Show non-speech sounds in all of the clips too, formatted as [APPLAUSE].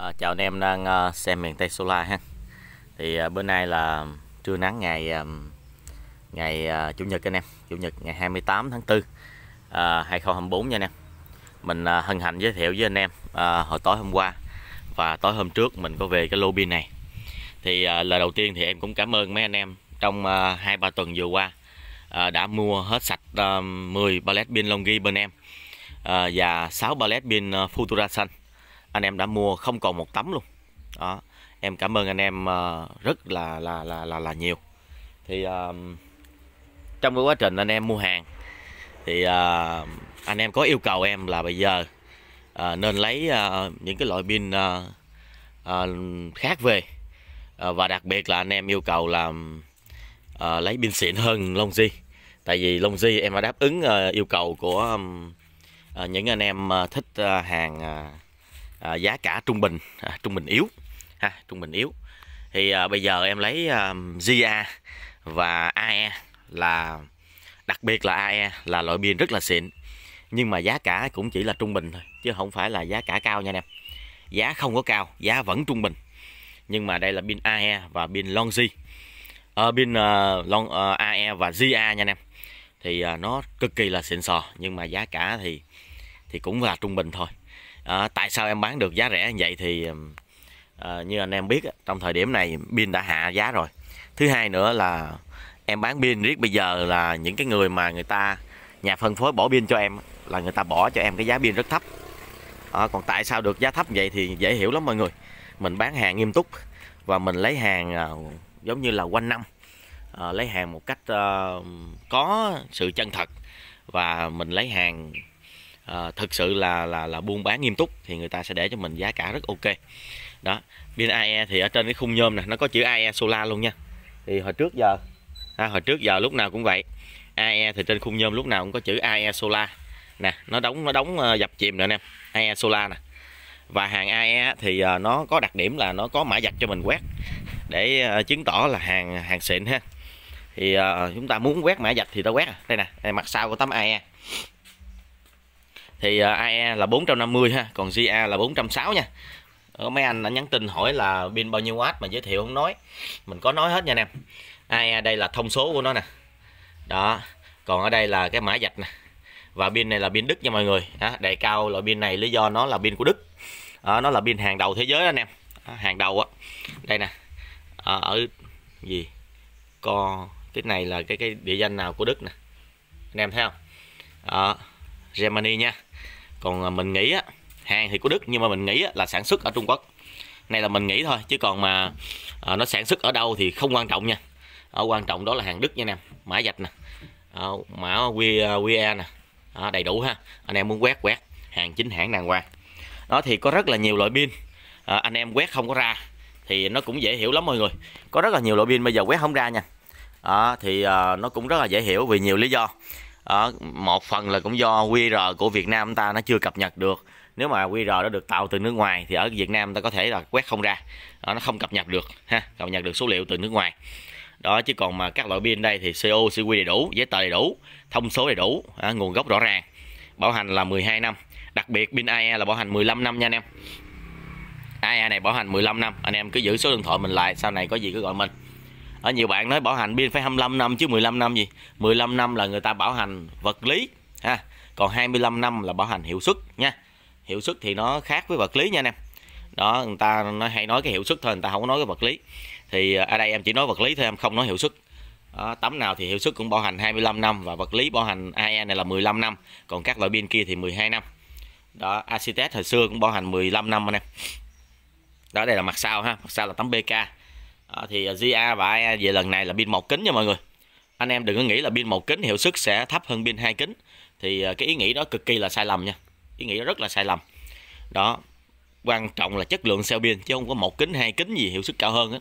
À, chào anh em đang uh, xem miền Tây Solar ha. Thì uh, bữa nay là trưa nắng ngày uh, ngày uh, chủ nhật anh em, chủ nhật ngày 28 tháng 4 uh, 2024 nha anh em. Mình uh, hân hạnh giới thiệu với anh em uh, hồi tối hôm qua và tối hôm trước mình có về cái lô pin này. Thì uh, lời đầu tiên thì em cũng cảm ơn mấy anh em trong uh, 2 3 tuần vừa qua uh, đã mua hết sạch uh, 10 pallet pin Longi bên em uh, và 6 pallet pin uh, Futura Xanh anh em đã mua không còn một tấm luôn đó em cảm ơn anh em ờ, rất là là là là, là nhiều thì uh, trong cái quá trình anh em mua hàng thì uh, anh em có yêu cầu em là bây giờ uh, nên lấy uh, những cái loại pin uh, uh, khác về uh, và đặc biệt là anh em yêu cầu là uh, lấy pin xịn hơn long di, tại vì long di em đã đáp ứng uh, yêu cầu của uh, những anh em uh, thích uh, hàng uh, à, giá cả trung bình à, trung bình yếu ha trung bình yếu thì à, bây giờ em lấy à, GA và AE là đặc biệt là AE là loại pin rất là xịn nhưng mà giá cả cũng chỉ là trung bình thôi chứ không phải là giá cả cao nha anh em giá không có cao giá vẫn trung bình nhưng mà đây là pin AE và pin Longi ờ, à, pin uh, Long uh, à, AE và ZA nha anh em thì uh, nó cực kỳ là xịn sò nhưng mà giá cả thì thì cũng là trung bình thôi à, tại sao em bán được giá rẻ như vậy thì à, như anh em biết trong thời điểm này pin đã hạ giá rồi thứ hai nữa là em bán pin riết bây giờ là những cái người mà người ta nhà phân phối bỏ pin cho em là người ta bỏ cho em cái giá pin rất thấp à, còn tại sao được giá thấp vậy thì dễ hiểu lắm mọi người mình bán hàng nghiêm túc và mình lấy hàng à, giống như là quanh năm à, lấy hàng một cách à, có sự chân thật và mình lấy hàng à, thực sự là là là buôn bán nghiêm túc thì người ta sẽ để cho mình giá cả rất ok đó pin AE thì ở trên cái khung nhôm này nó có chữ AE solar luôn nha thì hồi trước giờ à, hồi trước giờ lúc nào cũng vậy AE thì trên khung nhôm lúc nào cũng có chữ AE solar nè nó đóng nó đóng ờ, dập chìm nữa nè AE solar nè và hàng AE thì ờ, nó có đặc điểm là nó có mã vạch cho mình quét để chứng tỏ là hàng hàng xịn ha thì chúng ta muốn quét mã vạch thì ta quét đây nè đây mặt sau của tấm AE thì à, AE là 450 ha còn GA là 460 nha ở mấy anh đã nhắn tin hỏi là pin bao nhiêu watt mà giới thiệu không nói mình có nói hết nha anh em AE đây là thông số của nó nè đó còn ở đây là cái mã vạch nè và pin này là pin Đức nha mọi người đó, đại cao loại pin này lý do nó là pin của Đức đó, nó là pin hàng đầu thế giới anh em đó, hàng đầu á đây nè à, ở gì co cái này là cái cái địa danh nào của Đức nè anh em thấy không đó, Germany nha còn à, mình nghĩ á hàng thì của Đức nhưng mà mình nghĩ á, là sản xuất ở Trung Quốc này là mình nghĩ thôi chứ còn mà à, nó sản xuất ở đâu thì không quan trọng nha ở quan trọng đó là hàng Đức nha anh em mã dạch nè à, mã QR, à, QR nè à, đầy đủ ha anh em muốn quét quét hàng chính hãng đàng hoàng đó thì có rất là nhiều loại pin à, anh em quét không có ra thì nó cũng dễ hiểu lắm mọi người có rất là nhiều loại pin bây giờ quét không ra nha à, thì à, nó cũng rất là dễ hiểu vì nhiều lý do đó, một phần là cũng do qr của việt nam ta nó chưa cập nhật được nếu mà qr nó được tạo từ nước ngoài thì ở việt nam ta có thể là quét không ra đó, nó không cập nhật được ha cập nhật được số liệu từ nước ngoài đó chứ còn mà các loại pin đây thì co cq đầy đủ giấy tờ đầy đủ thông số đầy đủ à, nguồn gốc rõ ràng bảo hành là 12 năm đặc biệt pin AE là bảo hành 15 năm nha anh em AE này bảo hành 15 năm anh em cứ giữ số điện thoại mình lại sau này có gì cứ gọi mình ở nhiều bạn nói bảo hành pin phải 25 năm chứ 15 năm gì 15 năm là người ta bảo hành vật lý ha còn 25 năm là bảo hành hiệu suất nha hiệu suất thì nó khác với vật lý nha anh em đó người ta nó hay nói cái hiệu suất thôi người ta không nói cái vật lý thì à, ở đây em chỉ nói vật lý thôi em không nói hiệu suất đó, tấm nào thì hiệu suất cũng bảo hành 25 năm và vật lý bảo hành AE này là 15 năm còn các loại pin kia thì 12 năm đó Acitec hồi xưa cũng bảo hành 15 năm anh em đó đây là mặt sau ha mặt sau là tấm BK à, thì ZA ờ, và AE về lần này là pin một kính nha mọi người anh em đừng có nghĩ là pin một kính hiệu suất sẽ thấp hơn pin hai kính thì ờ, cái ý nghĩ đó cực kỳ là sai lầm nha ý nghĩ đó rất là sai lầm đó quan trọng là chất lượng xe pin chứ không có một kính hai kính gì hiệu suất cao hơn á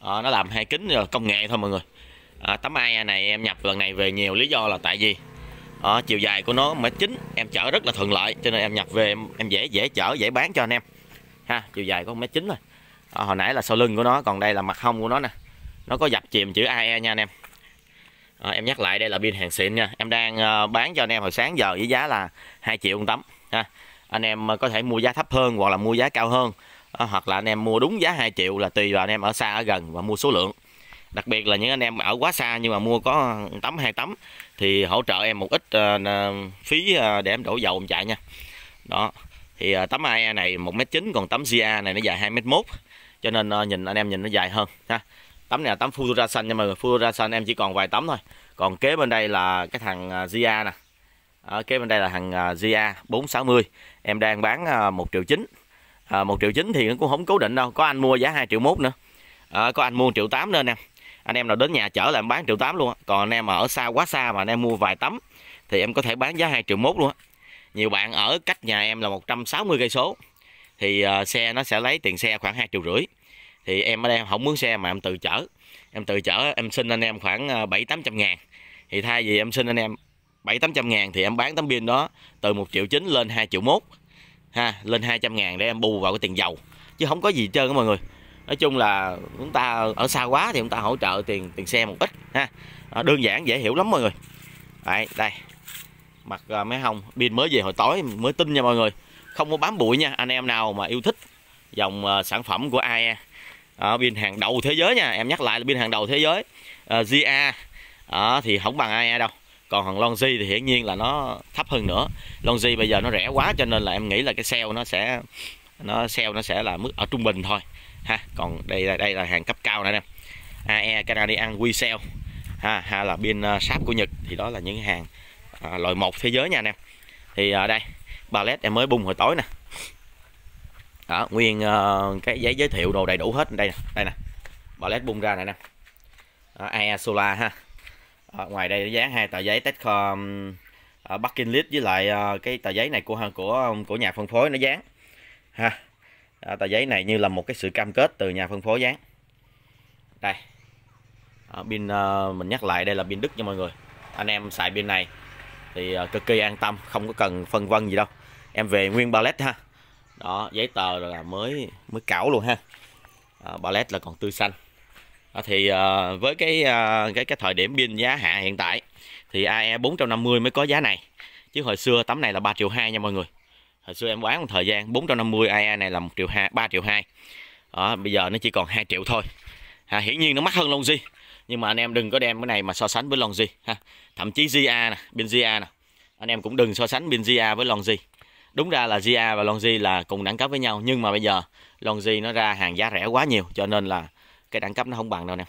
à, nó làm hai kính là công nghệ thôi mọi người à, tấm AE này em nhập lần này về nhiều lý do là tại vì à, chiều dài của nó mã chín em chở rất là thuận lợi cho nên em nhập về em, em dễ dễ chở dễ bán cho anh em ha chiều dài có mét chín thôi đó, ờ, hồi nãy là sau lưng của nó còn đây là mặt hông của nó nè nó có dập chìm chữ AE nha anh em à, em nhắc lại đây là pin hàng xịn nha em đang ờ, bán cho anh em hồi sáng giờ với giá là 2 triệu một tấm ha anh em có thể mua giá thấp hơn hoặc là mua giá cao hơn à, hoặc là anh em mua đúng giá 2 triệu là tùy vào anh em ở xa ở gần và mua số lượng đặc biệt là những anh em ở quá xa nhưng mà mua có tấm hai tấm thì hỗ trợ em một ít phí để em đổ dầu em chạy nha đó thì tấm AE này 1m9 còn tấm CA này nó dài 2m1 cho nên ờ, nhìn anh em nhìn nó dài hơn ha tấm này là tấm Futura xanh nha mọi người Futura xanh em chỉ còn vài tấm thôi còn kế bên đây là cái thằng Zia ờ, nè ở ờ, kế bên đây là thằng Zia 460 em đang bán 1 triệu chín một 1 triệu chín thì cũng không cố định đâu có anh mua giá 2 triệu mốt nữa à, có anh mua 1 triệu tám nữa nè. anh em nào đến nhà chở là em bán 1 triệu tám luôn còn anh em ở xa quá xa mà anh em mua vài tấm thì em có thể bán giá 2 triệu mốt luôn nhiều bạn ở cách nhà em là 160 cây số thì ờ, xe nó sẽ lấy tiền xe khoảng hai triệu rưỡi thì em ở đây không mướn xe mà em tự chở em tự chở em xin anh em khoảng ờ, bảy tám trăm ngàn thì thay vì em xin anh em bảy tám trăm ngàn thì em bán tấm pin đó từ một triệu chín lên hai triệu mốt ha lên 200 ngàn để em bù vào cái tiền dầu chứ không có gì trơn đó mọi người nói chung là chúng ta ở xa quá thì chúng ta hỗ trợ tiền tiền xe một ít ha à, đơn giản dễ hiểu lắm mọi người đây đây mặt à, mấy hông pin mới về hồi tối mới tin nha mọi người không có bám bụi nha anh em nào mà yêu thích dòng ờ, sản phẩm của AE ở pin hàng đầu thế giới nha em nhắc lại là pin hàng đầu thế giới uh, ờ, GA ờ, thì không bằng ai e đâu còn hàng Longi thì hiển nhiên là nó thấp hơn nữa Longi bây giờ nó rẻ quá cho nên là em nghĩ là cái sale nó sẽ nó sale nó sẽ là mức ở trung bình thôi ha còn đây là đây là hàng cấp cao nữa nè AE Canadian sell ha ha là pin sáp của Nhật thì đó là những hàng à, loại một thế giới nha anh em thì ở à, đây pallet em mới bung hồi tối nè đó nguyên uh, cái giấy giới thiệu đồ đầy đủ hết đây nè đây nè pallet bung ra này nè đó, air solar ha đó, ngoài đây dán hai tờ giấy test um, uh, ờ, backing list với lại uh, cái tờ giấy này của của của nhà phân phối nó dán ha đó, tờ giấy này như là một cái sự cam kết từ nhà phân phối dán đây pin uh, mình nhắc lại đây là pin đức cho mọi người anh em xài pin này thì ờ, cực kỳ an tâm không có cần phân vân gì đâu em về nguyên ballet ha đó giấy tờ là mới mới cảo luôn ha à, ballet là còn tươi xanh à, thì à, với cái à, cái cái thời điểm pin giá hạ hiện tại thì AE 450 mới có giá này chứ hồi xưa tấm này là 3 triệu hai nha mọi người hồi xưa em bán một thời gian 450 AE này là một triệu hai ba triệu hai đó, bây giờ nó chỉ còn 2 triệu thôi à, hiển nhiên nó mắc hơn Longji nhưng mà anh em đừng có đem cái này mà so sánh với lon gì ha thậm chí GA nè pin GA nè anh em cũng đừng so sánh pin GA với lon gì đúng ra là GA và lon G là cùng đẳng cấp với nhau nhưng mà bây giờ lon G nó ra hàng giá rẻ quá nhiều cho nên là cái đẳng cấp nó không bằng đâu nè à,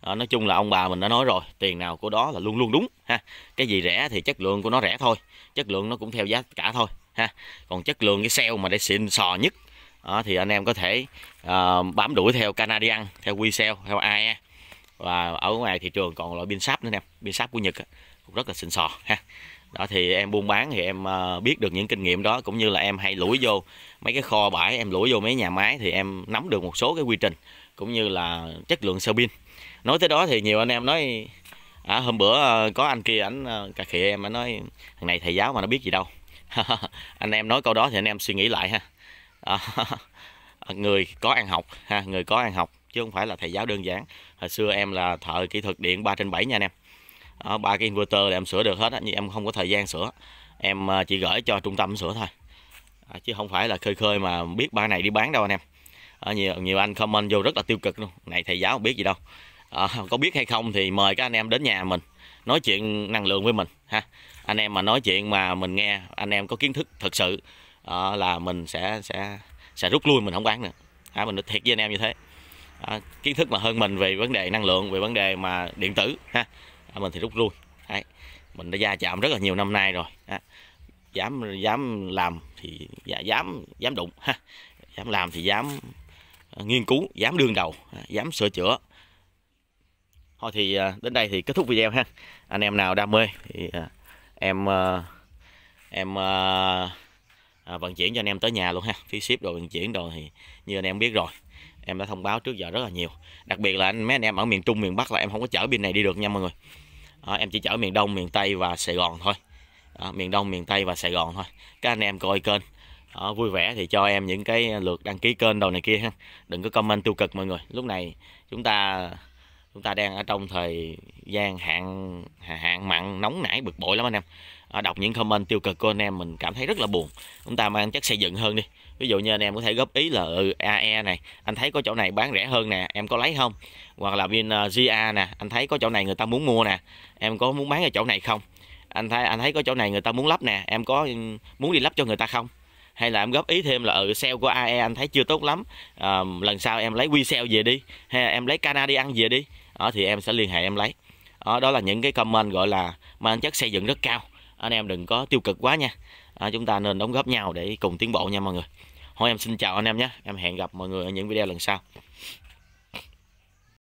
ờ, nói chung là ông bà mình đã nói rồi tiền nào của đó là luôn luôn đúng ha cái gì rẻ thì chất lượng của nó rẻ thôi chất lượng nó cũng theo giá cả thôi ha còn chất lượng cái sale mà để xịn sò nhất à, thì anh em có thể uh, bám đuổi theo Canadian theo WeSale theo ai e và ở ngoài thị trường còn loại pin sáp nữa em pin sáp của nhật cũng rất là xịn sò ha đó thì em buôn bán thì em ờ, biết được những kinh nghiệm đó cũng như là em hay lũi vô mấy cái kho bãi em lũi vô mấy nhà máy thì em nắm được một số cái quy trình cũng như là chất lượng sơ pin nói tới đó thì nhiều anh em nói à, hôm bữa ờ, có anh kia ảnh ờ, cà khịa em anh nói thằng này thầy giáo mà nó biết gì đâu [LAUGHS] anh em nói câu đó thì anh em suy nghĩ lại ha à, [LAUGHS] người có ăn học ha người có ăn học chứ không phải là thầy giáo đơn giản hồi xưa em là thợ kỹ thuật điện 3 trên 7 nha anh em ba cái inverter là em sửa được hết á nhưng em không có thời gian sửa em à, chỉ gửi cho trung tâm sửa thôi à, chứ không phải là khơi khơi mà biết ba này đi bán đâu anh em à, nhiều nhiều anh comment vô rất là tiêu cực luôn này thầy giáo không biết gì đâu à, có biết hay không thì mời các anh em đến nhà mình nói chuyện năng lượng với mình ha anh em mà nói chuyện mà mình nghe anh em có kiến thức thật sự à, là mình sẽ sẽ sẽ rút lui mình không bán nữa à, mình nói thiệt với anh em như thế à, kiến thức mà hơn mình về vấn đề năng lượng về vấn đề mà điện tử ha à, mình thì rút lui Đấy. mình đã gia chạm rất là nhiều năm nay rồi à, dám dám làm thì dạ, dám dám đụng ha dám làm thì dám ờ, nghiên cứu dám đương đầu dám sửa chữa thôi thì ờ, đến đây thì kết thúc video ha anh em nào đam mê thì ờ, em em à, vận chuyển cho anh em tới nhà luôn ha phí ship đồ vận chuyển đồ thì như anh em biết rồi em đã thông báo trước giờ rất là nhiều đặc biệt là anh mấy anh em ở miền trung miền bắc là em không có chở pin này đi được nha mọi người đó, em chỉ chở miền đông miền tây và sài gòn thôi đó, miền đông miền tây và sài gòn thôi các anh em coi kênh đó, vui vẻ thì cho em những cái lượt đăng ký kênh đầu này kia ha đừng có comment tiêu cực mọi người lúc này chúng ta chúng ta đang ở trong thời gian hạn hạn mặn nóng nảy bực bội lắm anh em À, đọc những comment tiêu cực của anh em mình cảm thấy rất là buồn chúng ta mang chất xây dựng hơn đi ví dụ như anh em có thể góp ý là ừ, AE này anh thấy có chỗ này bán rẻ hơn nè em có lấy không hoặc là viên uh, à, GA nè anh thấy có chỗ này người ta muốn mua nè em có muốn bán ở chỗ này không anh thấy anh thấy có chỗ này người ta muốn lắp nè em có ừ, muốn đi lắp cho người ta không hay là em góp ý thêm là ừ sale của AE anh thấy chưa tốt lắm à, lần sau em lấy resale về đi hay là em lấy Cana đi ăn về đi đó thì em sẽ liên hệ em lấy đó, đó là những cái comment gọi là mang chất xây dựng rất cao anh em đừng có tiêu cực quá nha à, chúng ta nên đóng góp nhau để cùng tiến bộ nha mọi người thôi em xin chào anh em nhé em hẹn gặp mọi người ở những video lần sau